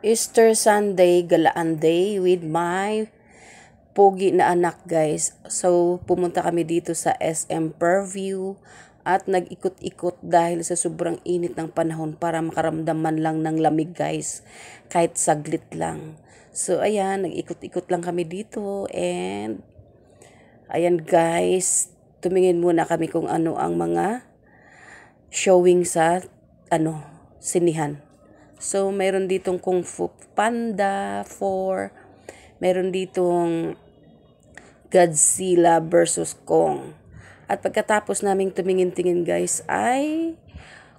Easter Sunday, Galaan Day with my pogi na anak guys. So, pumunta kami dito sa SM Purview at nag-ikot-ikot dahil sa sobrang init ng panahon para makaramdaman lang ng lamig guys. Kahit saglit lang. So, ayan, nag-ikot-ikot lang kami dito and ayan guys, tumingin muna kami kung ano ang mga showing sa ano, sinihan. So, mayroon ditong Kung Fu Panda 4. Meron ditong Godzilla versus Kong. At pagkatapos naming tumingin-tingin guys ay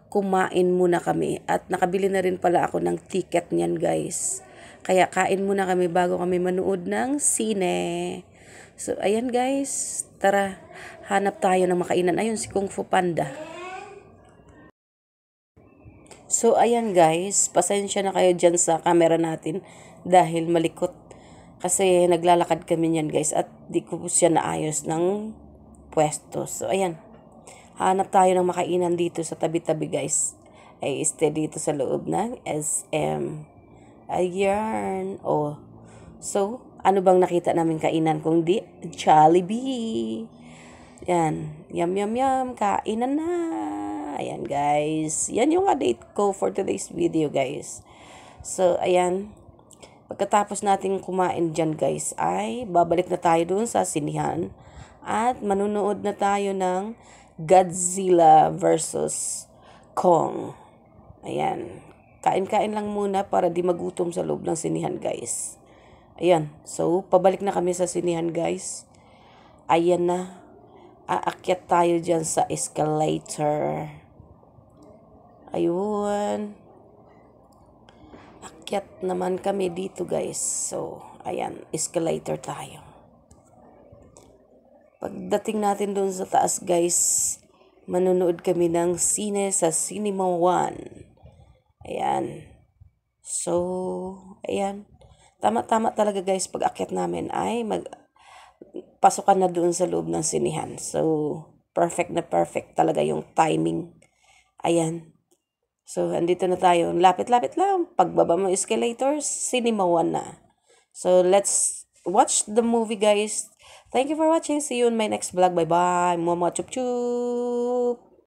kumain muna kami. At nakabili na rin pala ako ng ticket niyan guys. Kaya kain muna kami bago kami manood ng sine. So ayan guys, tara hanap tayo ng makainan. Ayun si Kung Fu Panda. So, ayan guys, pasensya na kayo dyan sa camera natin dahil malikot. Kasi naglalakad kami niyan guys at di ko po siya naayos ng pwesto. So, ayan. Hanap tayo ng makainan dito sa tabi-tabi guys. Ay, stay dito sa loob ng SM. Ayan. Oh. So, ano bang nakita namin kainan kung di Jollibee? Yan. Yum, yum, yum. Kainan na. Ayan guys. Yan yung update ko for today's video guys. So, ayan. Pagkatapos natin kumain dyan guys ay babalik na tayo dun sa sinihan. At manunood na tayo ng Godzilla versus Kong. Ayan. Kain-kain lang muna para di magutom sa loob ng sinihan guys. Ayan. So, pabalik na kami sa sinihan guys. Ayan na aakyat tayo dyan sa escalator. Ayun. Akyat naman kami dito guys. So, ayan, escalator tayo. Pagdating natin doon sa taas guys, manunood kami ng sine sa Cinema One. Ayan. So, ayan. Tama-tama talaga guys, pag akyat namin ay mag pasukan na doon sa loob ng sinihan. So, perfect na perfect talaga yung timing. Ayan. So, andito na tayo. Lapit-lapit lang. Pagbaba mo escalator, sinimawan na. So, let's watch the movie, guys. Thank you for watching. See you in my next vlog. Bye-bye. Mama chup chup.